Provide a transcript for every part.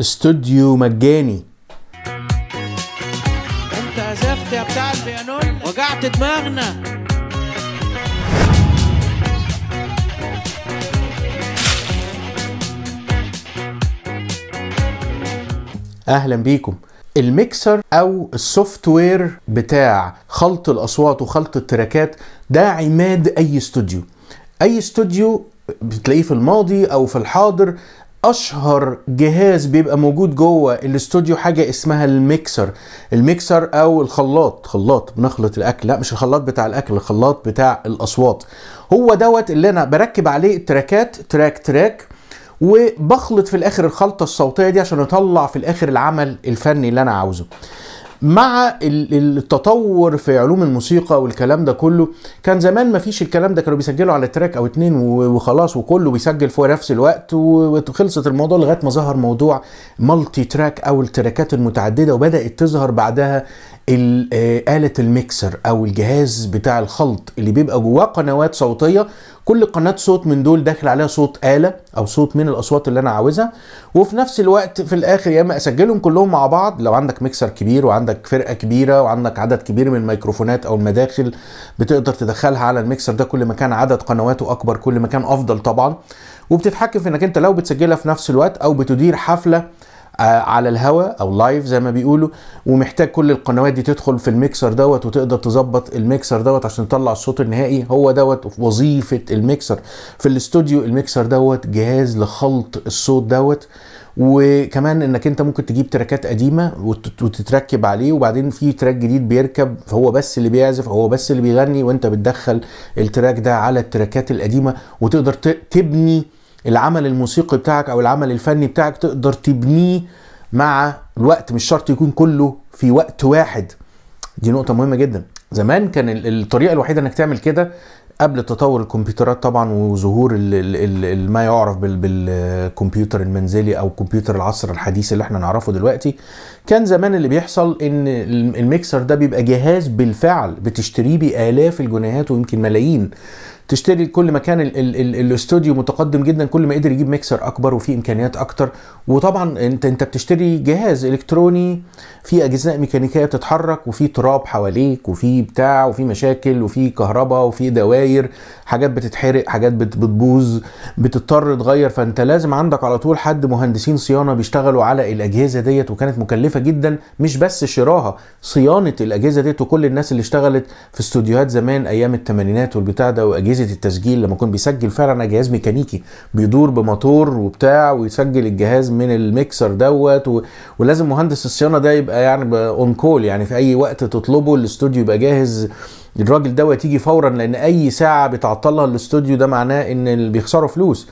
استوديو مجاني انت عزفت يا بتاع البيانول وجعت دماغنا اهلا بيكم الميكسر او السوفت وير بتاع خلط الاصوات وخلط التراكات ده عماد اي استوديو اي استوديو بتلاقيه في الماضي او في الحاضر اشهر جهاز بيبقى موجود جوه الاستوديو حاجه اسمها الميكسر الميكسر او الخلاط خلاط بنخلط الاكل لا مش الخلاط بتاع الاكل الخلاط بتاع الاصوات هو دوت اللي انا بركب عليه التراكات تراك تراك وبخلط في الاخر الخلطه الصوتيه دي عشان اطلع في الاخر العمل الفني اللي انا عاوزه مع التطور في علوم الموسيقى والكلام ده كله كان زمان ما فيش الكلام ده كانوا بيسجلوا على تراك او اتنين وخلاص وكله بيسجل في نفس الوقت وخلصت الموضوع لغايه ما ظهر موضوع مالتي تراك او التراكات المتعدده وبدات تظهر بعدها آه، آلة الميكسر او الجهاز بتاع الخلط اللي بيبقى جواه قنوات صوتية كل قناة صوت من دول داخل عليها صوت آلة او صوت من الاصوات اللي انا عاوزها وفي نفس الوقت في الاخر يا اما اسجلهم كلهم مع بعض لو عندك ميكسر كبير وعندك فرقة كبيرة وعندك عدد كبير من الميكروفونات او المداخل بتقدر تدخلها على الميكسر ده كل ما كان عدد قنواته اكبر كل ما كان افضل طبعا وبتتحكم في انك انت لو بتسجلها في نفس الوقت او بتدير حفله على الهوا او لايف زي ما بيقولوا ومحتاج كل القنوات دي تدخل في الميكسر دوت وتقدر تظبط الميكسر دوت عشان تطلع الصوت النهائي هو دوت وظيفه الميكسر في الاستوديو الميكسر دوت جهاز لخلط الصوت دوت وكمان انك انت ممكن تجيب تراكات قديمه وتتركب عليه وبعدين في تراك جديد بيركب فهو بس اللي بيعزف هو بس اللي بيغني وانت بتدخل التراك ده على التراكات القديمه وتقدر تبني العمل الموسيقي بتاعك او العمل الفني بتاعك تقدر تبنيه مع الوقت مش شرط يكون كله في وقت واحد دي نقطة مهمة جدا زمان كان الطريقة الوحيدة انك تعمل كده قبل تطور الكمبيوترات طبعا وظهور ما يعرف بالكمبيوتر المنزلي او كمبيوتر العصر الحديث اللي احنا نعرفه دلوقتي كان زمان اللي بيحصل ان الميكسر ده بيبقى جهاز بالفعل بتشتريه بالاف الجنيهات ويمكن ملايين تشتري كل ما كان الاستوديو متقدم جدا كل ما قدر يجيب ميكسر اكبر وفي امكانيات اكتر وطبعا انت انت بتشتري جهاز الكتروني في اجزاء ميكانيكيه بتتحرك وفي تراب حواليك وفي بتاع وفي مشاكل وفي كهرباء وفي دواير حاجات بتتحرق حاجات بتبوظ بتضطر تغير فانت لازم عندك على طول حد مهندسين صيانه بيشتغلوا على الاجهزه ديت وكانت مكلفه جدا مش بس شراها صيانه الاجهزه ديت وكل الناس اللي اشتغلت في استوديوهات زمان ايام الثمانينات والبتاع ده واجهزه اجهزه التسجيل لما كنت بيسجل فعلا جهاز ميكانيكي بيدور بموتور وبتاع ويسجل الجهاز من الميكسر دوت و... ولازم مهندس الصيانه ده يبقى يعني اون كول يعني في اي وقت تطلبه الاستوديو يبقى جاهز الراجل دوت يجي فورا لان اي ساعه بتعطلها الاستوديو ده معناه ان بيخسروا فلوس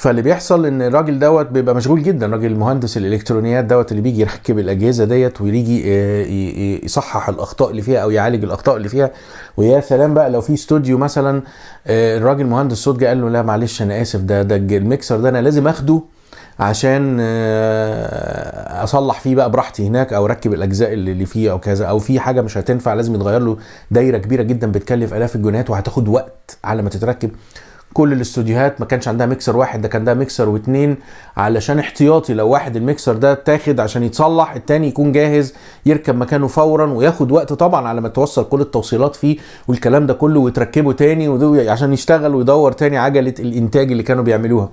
فاللي بيحصل ان الراجل دوت بيبقى مشغول جدا راجل مهندس الالكترونيات دوت اللي بيجي يركب الاجهزه ديت ويجي آه، يصحح الاخطاء اللي فيها او يعالج الاخطاء اللي فيها ويا سلام بقى لو في استوديو مثلا آه، الراجل مهندس صوت جه قال له لا معلش انا اسف ده ده الميكسر ده انا لازم اخده عشان آه، اصلح فيه بقى براحتي هناك او اركب الاجزاء اللي فيه او كذا او في حاجه مش هتنفع لازم يتغير له دايره كبيره جدا بتكلف الاف الجنيهات وهتاخد وقت على ما تتركب كل الاستوديوهات ما كانش عندها ميكسر واحد ده كان ده ميكسر واتنين علشان احتياطي لو واحد الميكسر ده اتاخد عشان يتصلح التاني يكون جاهز يركب مكانه فورا وياخد وقت طبعا على ما توصل كل التوصيلات فيه والكلام ده كله وتركبه تاني عشان يشتغل ويدور تاني عجله الانتاج اللي كانوا بيعملوها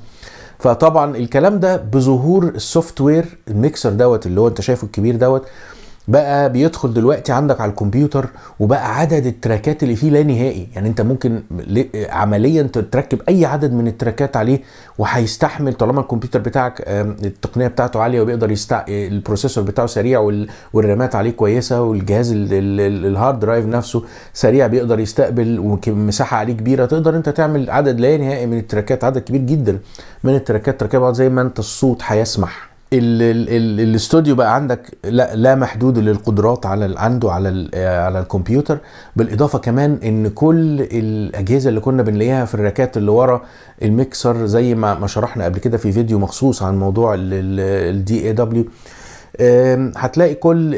فطبعا الكلام ده بظهور السوفت وير الميكسر دوت اللي هو انت شايفه الكبير دوت بقى بيدخل دلوقتي عندك على الكمبيوتر وبقى عدد التراكات اللي فيه لا نهائي يعني انت ممكن عمليا تركب اي عدد من التراكات عليه وهيستحمل طالما الكمبيوتر بتاعك التقنيه بتاعته عاليه وبيقدر يستع... البروسيسور بتاعه سريع والرامات عليه كويسه والجهاز الهارد درايف نفسه سريع بيقدر يستقبل ومساحه عليه كبيره تقدر انت تعمل عدد لا نهائي من التراكات عدد كبير جدا من التراكات تركبها زي ما انت الصوت هيسمح الاستوديو بقى عندك لا, لا محدود للقدرات على عنده على آه، على الكمبيوتر بالاضافه كمان ان كل الاجهزه اللي كنا بنلاقيها في الراكات اللي ورا الميكسر زي ما شرحنا قبل كده في فيديو مخصوص عن موضوع الدي اي دبليو هتلاقي كل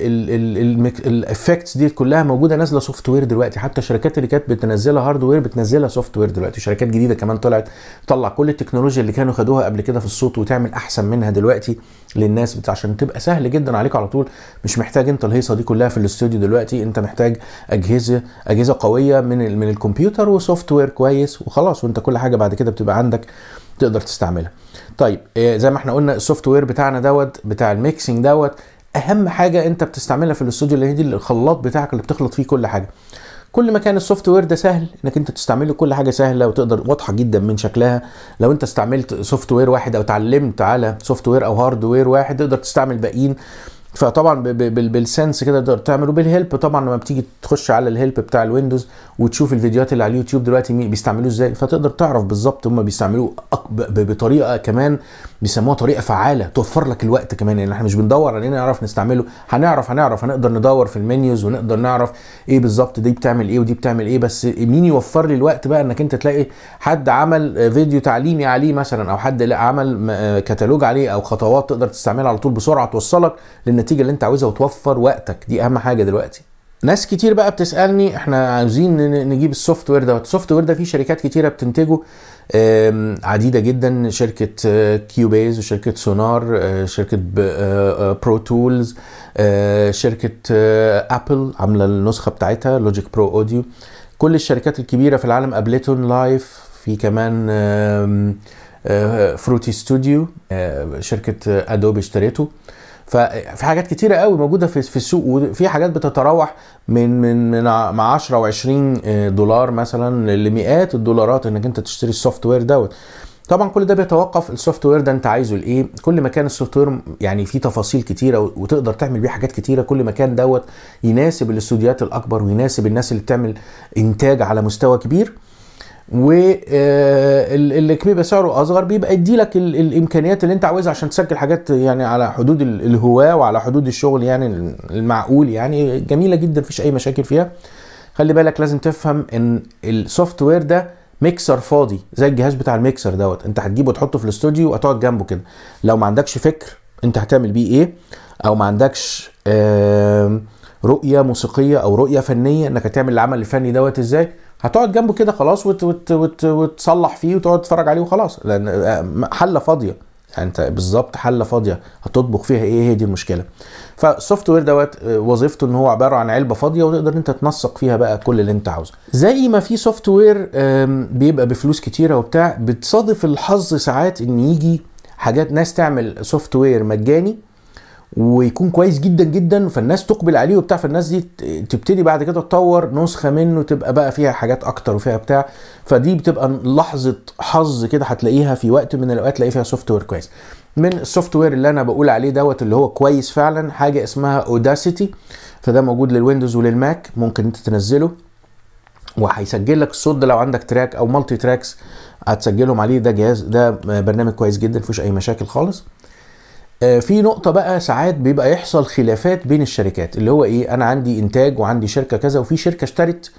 الافكتس دي كلها موجوده نازله سوفت وير دلوقتي حتى الشركات اللي كانت بتنزلها هارد وير بتنزلها سوفت وير دلوقتي شركات جديده كمان طلعت تطلع كل التكنولوجيا اللي كانوا خدوها قبل كده في الصوت وتعمل احسن منها دلوقتي للناس بتاع عشان تبقى سهل جدا عليك على طول مش محتاج انت الهيصه دي كلها في الاستوديو دلوقتي انت محتاج اجهزه اجهزه قويه من من الكمبيوتر وسوفت وير كويس وخلاص وانت كل حاجه بعد كده بتبقى عندك تقدر تستعملها طيب آه، زي ما احنا قلنا السوفت وير بتاعنا دوت بتاع الميكسنج دوت اهم حاجه انت بتستعملها في الاستوديو اللي هي دي الخلاط بتاعك اللي بتخلط فيه كل حاجه كل ما كان السوفت وير ده سهل انك انت تستعمله كل حاجه سهله وتقدر واضحه جدا من شكلها لو انت استعملت سوفت وير واحد او اتعلمت على سوفت وير او هارد وير واحد تقدر تستعمل باقيين فطبعا بالسنس كده تقدر تعمله بالهيلب طبعا لما بتيجي تخش على الهيلب بتاع الويندوز وتشوف الفيديوهات اللي على اليوتيوب دلوقتي بيستعملوه ازاي فتقدر تعرف بالظبط هم بيستعملوه بطريقه كمان بيسموها طريقه فعاله توفر لك الوقت كمان يعني احنا مش بندور علينا نعرف نستعمله هنعرف هنعرف هنقدر ندور في المنيوز ونقدر نعرف ايه بالظبط دي بتعمل ايه ودي بتعمل ايه بس مين يوفر لي الوقت بقى انك انت تلاقي حد عمل فيديو تعليمي عليه مثلا او حد عمل آه كتالوج عليه او خطوات تقدر تستعملها على طول بسرعه توصلك للنتيجه النتيجه اللي انت عاوزها وتوفر وقتك دي اهم حاجه دلوقتي ناس كتير بقى بتسالني احنا عاوزين نجيب السوفت وير ده السوفت وير ده في شركات كتيره بتنتجه عديده جدا شركه كيوبيز آه، وشركه سونار آه، شركه برو تولز آه، شركه ابل عامله النسخه بتاعتها لوجيك برو اوديو كل الشركات الكبيره في العالم ابليتون لايف في كمان فروتي ستوديو شركه ادوبي اشتريته ففي حاجات كتيره قوي موجوده في في السوق وفي حاجات بتتراوح من من من 10 و20 آه، دولار مثلا لمئات الدولارات انك انت تشتري السوفت وير دوت طبعا كل ده بيتوقف السوفت وير ده انت عايزه لايه كل ما كان السوفت وير يعني فيه تفاصيل كتيره وتقدر تعمل بيه حاجات كتيره كل ما كان دوت يناسب الاستوديوهات الاكبر ويناسب الناس اللي بتعمل انتاج على مستوى كبير والكميه بيبقى سعره اصغر بيبقى يديلك الامكانيات اللي انت عاوزها عشان تسجل حاجات يعني على حدود الهواه وعلى حدود الشغل يعني المعقول يعني جميله جدا مفيش اي مشاكل فيها خلي بالك لازم تفهم ان السوفت وير ده ميكسر فاضي زي الجهاز بتاع الميكسر دوت انت هتجيبه وتحطه في الاستوديو وهتقعد جنبه كده لو ما عندكش فكر انت هتعمل بيه ايه او ما عندكش رؤيه موسيقيه او رؤيه فنيه انك هتعمل العمل الفني دوت ازاي هتقعد جنبه كده خلاص وت وت وت وتصلح فيه وتقعد تتفرج عليه وخلاص لان آه، حله فاضيه يعني انت بالظبط حله فاضيه هتطبخ فيها ايه هي دي المشكله فالسوفت وير دوت آه، وظيفته ان هو عباره عن علبه فاضيه وتقدر انت تنسق فيها بقى كل اللي انت عاوزه زي ما في سوفت وير بيبقى بفلوس كتيره وبتاع بتصادف الحظ ساعات ان يجي حاجات ناس تعمل سوفت وير مجاني ويكون كويس جدا جدا فالناس تقبل عليه وبتاع فالناس دي تبتدي بعد كده تطور نسخه منه تبقى بقى فيها حاجات اكتر وفيها بتاع فدي بتبقى لحظه حظ كده هتلاقيها في وقت من الاوقات تلاقي فيها سوفت وير كويس من السوفت وير اللي انا بقول عليه دوت اللي هو كويس فعلا حاجه اسمها اوداسيتي فده موجود للويندوز وللماك ممكن انت تنزله وهيسجل لك الصوت ده لو عندك تراك او مالتي تراكس هتسجلهم عليه ده جهاز ده برنامج كويس جدا مفيش اي مشاكل خالص آه، في نقطة بقى ساعات بيبقى يحصل خلافات بين الشركات اللي هو ايه انا عندي انتاج وعندي شركة كذا وفي شركة اشترت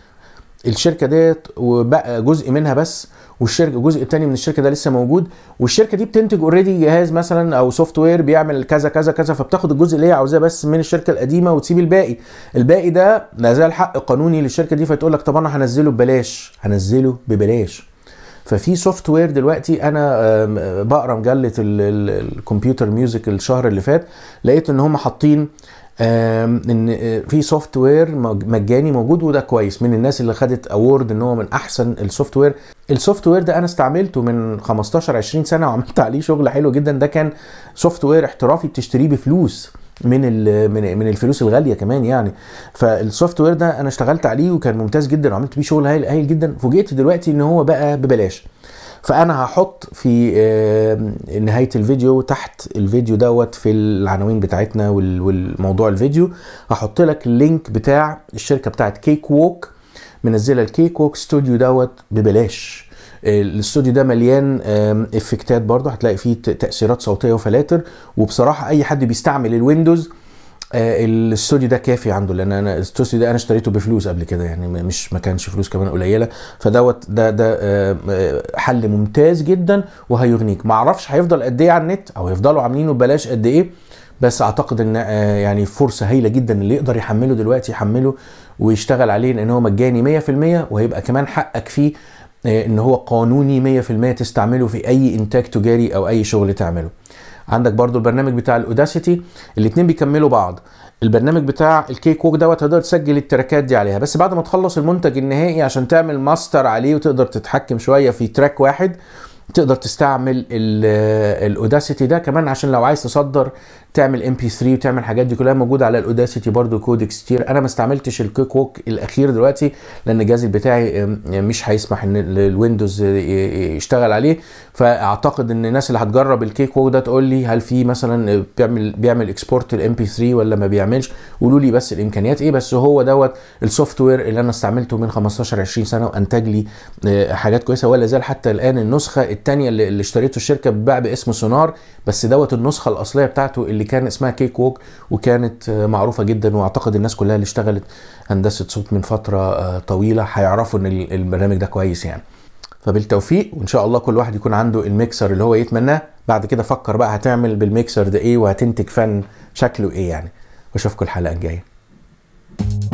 الشركة ديت وبقى جزء منها بس والشركة جزء تاني من الشركة ده لسه موجود والشركة دي بتنتج اوريدي جهاز مثلا او سوفت وير بيعمل كذا كذا كذا فبتاخد الجزء اللي هي عاوزاه بس من الشركة القديمة وتسيب الباقي الباقي ده لازال حق قانوني للشركة دي فتقول لك طب انا هنزله ببلاش هنزله ببلاش ففي سوفت وير دلوقتي انا بقرا مجله الكمبيوتر ميوزك الشهر اللي فات لقيت ان هم حاطين ان في سوفت وير مجاني موجود وده كويس من الناس اللي خدت اوورد ان هو من احسن السوفت وير السوفت وير ده انا استعملته من 15 20 سنه وعملت عليه شغل حلو جدا ده كان سوفت وير احترافي بتشتريه بفلوس من من الفلوس الغاليه كمان يعني فالسوفت وير ده انا اشتغلت عليه وكان ممتاز جدا وعملت بيه شغل هايل هايل جدا فوجئت دلوقتي ان هو بقى ببلاش فانا هحط في نهايه الفيديو تحت الفيديو دوت في العناوين بتاعتنا والموضوع الفيديو هحط لك اللينك بتاع الشركه بتاعت كيك ووك منزله الكيك ووك ستوديو دوت ببلاش آه، الاستوديو ده مليان افكتات برضه هتلاقي فيه تاثيرات صوتيه وفلاتر وبصراحه اي حد بيستعمل الويندوز آه، الاستوديو ده كافي عنده لان انا الاستوديو ده انا اشتريته بفلوس قبل كده يعني مش ما كانش فلوس كمان قليله فدوت ده ده آه، حل ممتاز جدا وهيغنيك معرفش هيفضل قد ايه على النت او هيفضلوا عاملينه ببلاش قد ايه بس اعتقد ان يعني فرصه هايله جدا اللي يقدر يحمله دلوقتي يحمله ويشتغل عليه لان هو مجاني 100% وهيبقى كمان حقك فيه آه، ان هو قانوني 100% تستعمله في اي انتاج تجاري او اي شغل تعمله عندك برضو البرنامج بتاع الاوداسيتي الاثنين بيكملوا بعض البرنامج بتاع الكيك ووك دوت هتقدر تسجل التراكات دي عليها بس بعد ما تخلص المنتج النهائي عشان تعمل ماستر عليه وتقدر تتحكم شويه في تراك واحد تقدر تستعمل آه، الاوداسيتي ده كمان عشان لو عايز تصدر تعمل ام بي 3 وتعمل الحاجات دي كلها موجوده على الاوداسيتي برضو كودكس كتير انا ما استعملتش الكيك ووك الاخير دلوقتي لان الجهاز بتاعي مش هيسمح ان الويندوز يشتغل عليه فاعتقد ان الناس اللي هتجرب الكيك ووك ده تقول لي هل في مثلا بيعمل بيعمل اكسبورت الام بي 3 ولا ما بيعملش قولوا لي بس الامكانيات ايه بس هو دوت السوفت وير اللي انا استعملته من 15 20 سنه وانتج لي آه، حاجات كويسه ولا زال حتى الان النسخه الثانيه اللي اشتريته الشركه بتباع باسم سونار بس دوت النسخه الاصليه بتاعته اللي اللي كان اسمها كيك ووك وكانت آه، معروفه جدا واعتقد الناس كلها اللي اشتغلت هندسه صوت من فتره آه، طويله هيعرفوا ان البرنامج ده كويس يعني فبالتوفيق وان شاء الله كل واحد يكون عنده الميكسر اللي هو يتمناه بعد كده فكر بقى هتعمل بالميكسر ده ايه وهتنتج فن شكله ايه يعني واشوفكم الحلقه الجايه